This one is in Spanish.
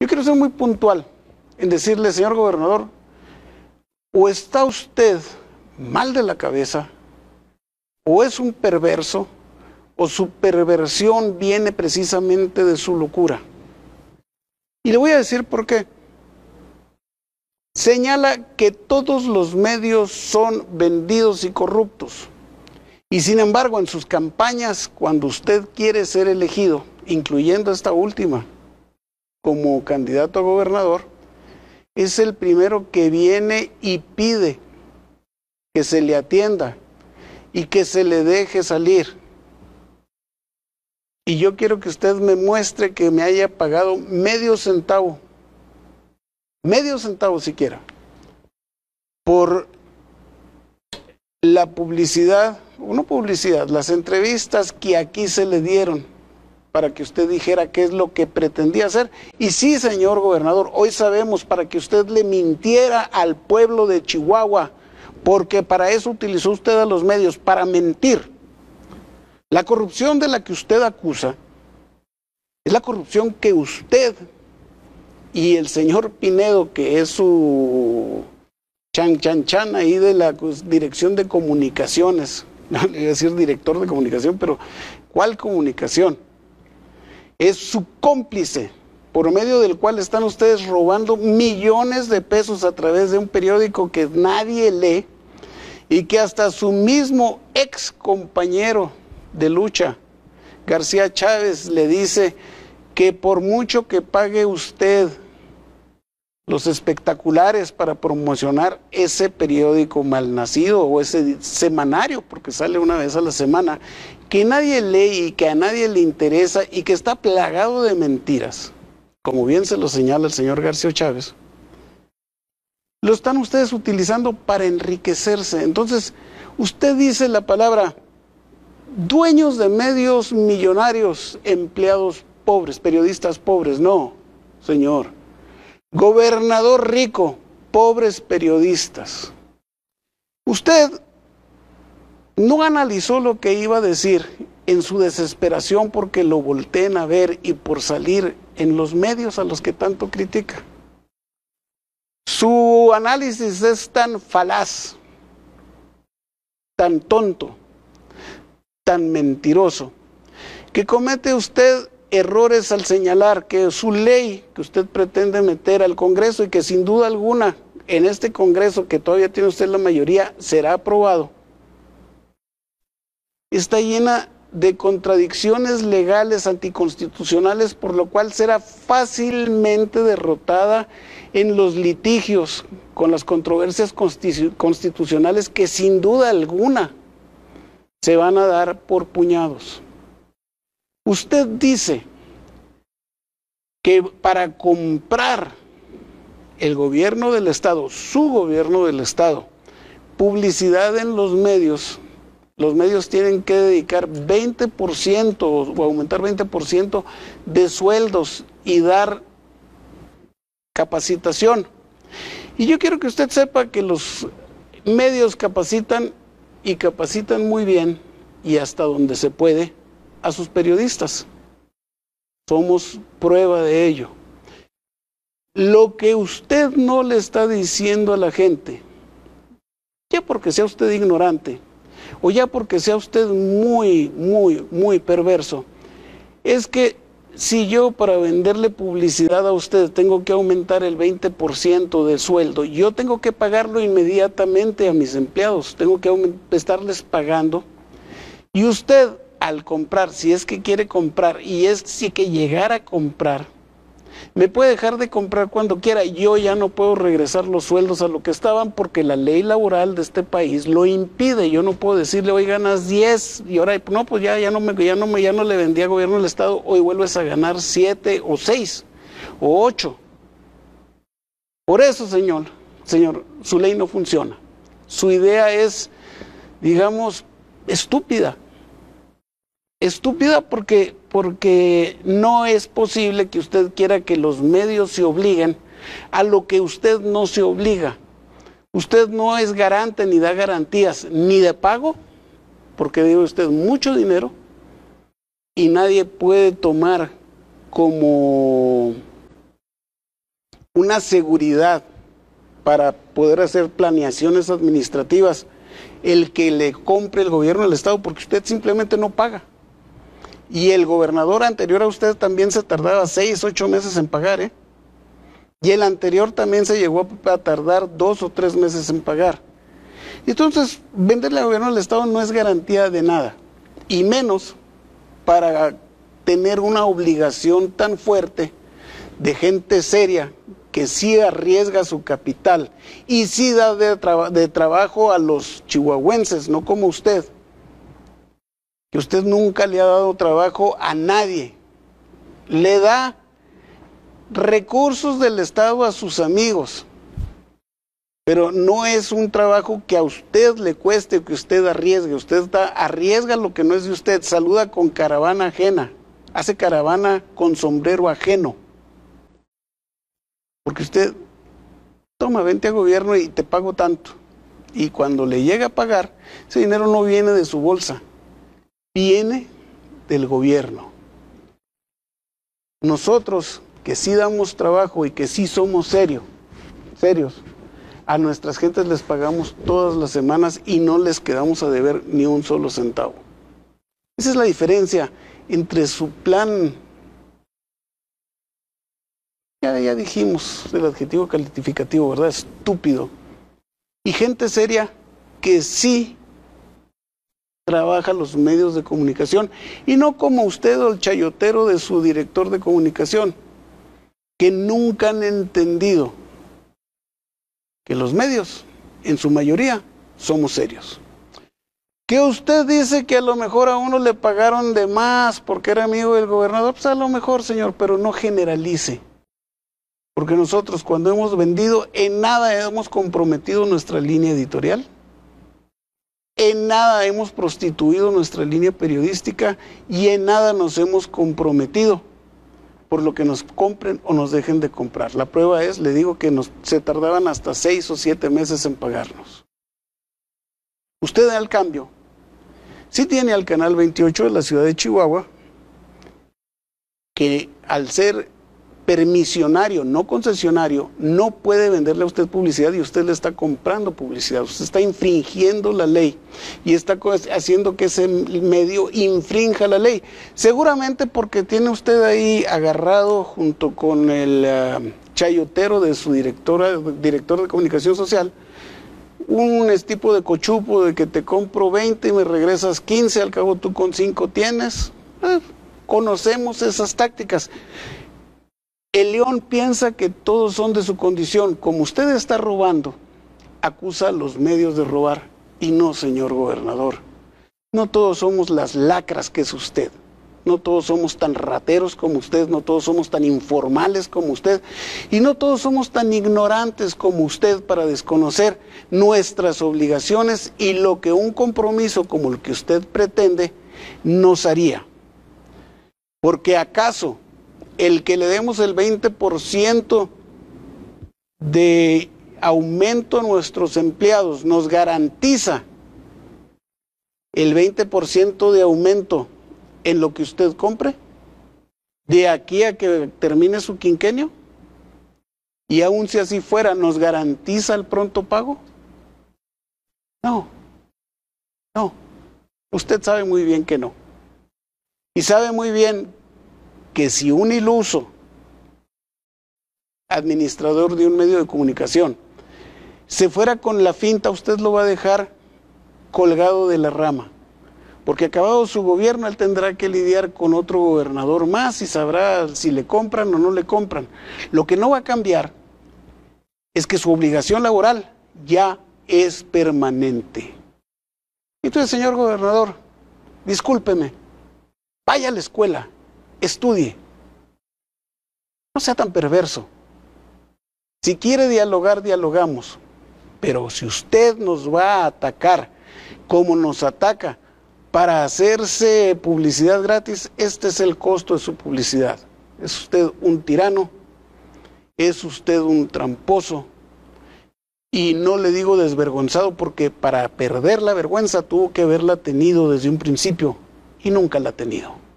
Yo quiero ser muy puntual en decirle, señor gobernador, o está usted mal de la cabeza, o es un perverso, o su perversión viene precisamente de su locura. Y le voy a decir por qué. Señala que todos los medios son vendidos y corruptos. Y sin embargo, en sus campañas, cuando usted quiere ser elegido, incluyendo esta última, como candidato a gobernador, es el primero que viene y pide que se le atienda y que se le deje salir. Y yo quiero que usted me muestre que me haya pagado medio centavo, medio centavo siquiera, por la publicidad, no publicidad, las entrevistas que aquí se le dieron para que usted dijera qué es lo que pretendía hacer. Y sí, señor gobernador, hoy sabemos para que usted le mintiera al pueblo de Chihuahua, porque para eso utilizó usted a los medios, para mentir. La corrupción de la que usted acusa es la corrupción que usted y el señor Pinedo, que es su chan chan chan ahí de la dirección de comunicaciones, no le voy a decir director de comunicación, pero ¿cuál comunicación? es su cómplice, por medio del cual están ustedes robando millones de pesos a través de un periódico que nadie lee y que hasta su mismo ex compañero de lucha, García Chávez, le dice que por mucho que pague usted los espectaculares para promocionar ese periódico malnacido o ese semanario, porque sale una vez a la semana, que nadie lee y que a nadie le interesa y que está plagado de mentiras, como bien se lo señala el señor García Chávez, lo están ustedes utilizando para enriquecerse. Entonces, usted dice la palabra dueños de medios millonarios, empleados pobres, periodistas pobres. No, señor Gobernador rico, pobres periodistas. Usted no analizó lo que iba a decir en su desesperación porque lo volteen a ver y por salir en los medios a los que tanto critica. Su análisis es tan falaz, tan tonto, tan mentiroso, que comete usted errores al señalar que su ley que usted pretende meter al Congreso y que sin duda alguna en este Congreso que todavía tiene usted la mayoría será aprobado, está llena de contradicciones legales anticonstitucionales, por lo cual será fácilmente derrotada en los litigios con las controversias constitucionales que sin duda alguna se van a dar por puñados. Usted dice que para comprar el gobierno del Estado, su gobierno del Estado, publicidad en los medios, los medios tienen que dedicar 20% o aumentar 20% de sueldos y dar capacitación. Y yo quiero que usted sepa que los medios capacitan y capacitan muy bien y hasta donde se puede a sus periodistas. Somos prueba de ello. Lo que usted no le está diciendo a la gente, ya porque sea usted ignorante, o ya porque sea usted muy, muy, muy perverso, es que si yo para venderle publicidad a usted tengo que aumentar el 20% de sueldo, yo tengo que pagarlo inmediatamente a mis empleados, tengo que estarles pagando, y usted al comprar, si es que quiere comprar y es si que llegara a comprar, me puede dejar de comprar cuando quiera. Yo ya no puedo regresar los sueldos a lo que estaban porque la ley laboral de este país lo impide. Yo no puedo decirle, hoy ganas 10 y ahora, no, pues ya, ya, no, me, ya, no, me, ya no le vendía al gobierno del Estado, hoy vuelves a ganar 7 o 6 o 8. Por eso, señor, señor, su ley no funciona. Su idea es, digamos, estúpida estúpida porque, porque no es posible que usted quiera que los medios se obliguen a lo que usted no se obliga. Usted no es garante ni da garantías ni de pago, porque debe usted mucho dinero y nadie puede tomar como una seguridad para poder hacer planeaciones administrativas el que le compre el gobierno al Estado, porque usted simplemente no paga. Y el gobernador anterior a usted también se tardaba seis, ocho meses en pagar, ¿eh? Y el anterior también se llegó a tardar dos o tres meses en pagar. Entonces, venderle al gobierno del Estado no es garantía de nada, y menos para tener una obligación tan fuerte de gente seria que sí arriesga su capital y sí da de, de trabajo a los chihuahuenses, no como usted que usted nunca le ha dado trabajo a nadie. Le da recursos del Estado a sus amigos, pero no es un trabajo que a usted le cueste, o que usted arriesgue. Usted arriesga lo que no es de usted, saluda con caravana ajena, hace caravana con sombrero ajeno. Porque usted, toma, vente a gobierno y te pago tanto. Y cuando le llega a pagar, ese dinero no viene de su bolsa, viene del gobierno. Nosotros que sí damos trabajo y que sí somos serios, serios, a nuestras gentes les pagamos todas las semanas y no les quedamos a deber ni un solo centavo. Esa es la diferencia entre su plan ya, ya, dijimos el adjetivo calificativo, ¿verdad? Estúpido. Y gente seria que sí trabaja los medios de comunicación y no como usted o el chayotero de su director de comunicación, que nunca han entendido que los medios, en su mayoría, somos serios. Que usted dice que a lo mejor a uno le pagaron de más porque era amigo del gobernador, pues a lo mejor, señor, pero no generalice. Porque nosotros cuando hemos vendido, en nada hemos comprometido nuestra línea editorial en nada hemos prostituido nuestra línea periodística y en nada nos hemos comprometido por lo que nos compren o nos dejen de comprar. La prueba es, le digo que se tardaban hasta seis o siete meses en pagarnos. Usted al cambio. Si sí tiene al Canal 28 de la ciudad de Chihuahua, que al ser permisionario, no concesionario, no puede venderle a usted publicidad y usted le está comprando publicidad. Usted está infringiendo la ley y está haciendo que ese medio infrinja la ley. Seguramente porque tiene usted ahí agarrado junto con el eh, chayotero de su directora, director de comunicación social, un tipo de cochupo de que te compro 20 y me regresas 15, al cabo tú con 5 tienes. Ah, conocemos esas tácticas. El león piensa que todos son de su condición. Como usted está robando, acusa a los medios de robar. Y no, señor gobernador. No todos somos las lacras que es usted. No todos somos tan rateros como usted, no todos somos tan informales como usted y no todos somos tan ignorantes como usted para desconocer nuestras obligaciones y lo que un compromiso como el que usted pretende nos haría. Porque acaso el que le demos el 20% de aumento a nuestros empleados nos garantiza el 20% de aumento en lo que usted compre de aquí a que termine su quinquenio? Y aún si así fuera, ¿nos garantiza el pronto pago? No, no. Usted sabe muy bien que no. Y sabe muy bien que si un iluso administrador de un medio de comunicación se fuera con la finta, usted lo va a dejar colgado de la rama. Porque acabado su gobierno, él tendrá que lidiar con otro gobernador más y sabrá si le compran o no le compran. Lo que no va a cambiar es que su obligación laboral ya es permanente. Entonces, señor gobernador, discúlpeme, vaya a la escuela, estudie. No sea tan perverso. Si quiere dialogar, dialogamos. Pero si usted nos va a atacar como nos ataca para hacerse publicidad gratis, este es el costo de su publicidad. Es usted un tirano, es usted un tramposo. Y no le digo desvergonzado porque para perder la vergüenza tuvo que haberla tenido desde un principio y nunca la ha tenido.